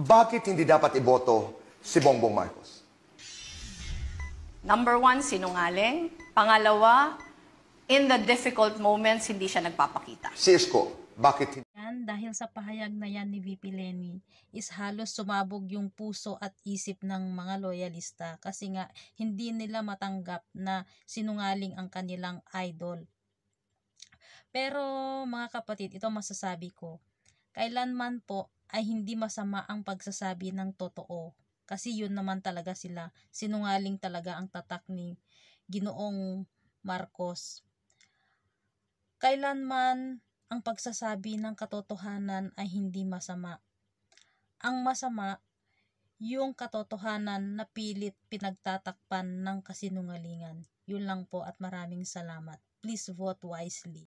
bakit hindi dapat iboto si Bongbong Marcos? Number one, sinungaling. Pangalawa, in the difficult moments, hindi siya nagpapakita. Si Isko, bakit hindi? Yan, dahil sa pahayag na yan ni VP Lenny, is halos sumabog yung puso at isip ng mga loyalista kasi nga hindi nila matanggap na sinungaling ang kanilang idol. Pero mga kapatid, ito masasabi ko, kailanman po ay hindi masama ang pagsasabi ng totoo. Kasi yun naman talaga sila. Sinungaling talaga ang tatak ni Ginoong Marcos. Kailanman ang pagsasabi ng katotohanan ay hindi masama. Ang masama, yung katotohanan na pilit pinagtatakpan ng kasinungalingan. Yun lang po at maraming salamat. Please vote wisely.